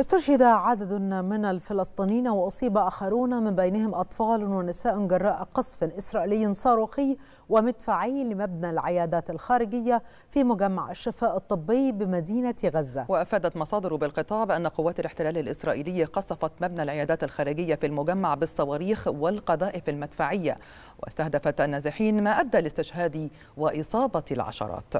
استشهد عدد من الفلسطينيين واصيب اخرون من بينهم اطفال ونساء جراء قصف اسرائيلي صاروخي ومدفعي لمبنى العيادات الخارجيه في مجمع الشفاء الطبي بمدينه غزه. وافادت مصادر بالقطاع بان قوات الاحتلال الاسرائيلي قصفت مبنى العيادات الخارجيه في المجمع بالصواريخ والقذائف المدفعيه واستهدفت النازحين ما ادى لاستشهاد واصابه العشرات.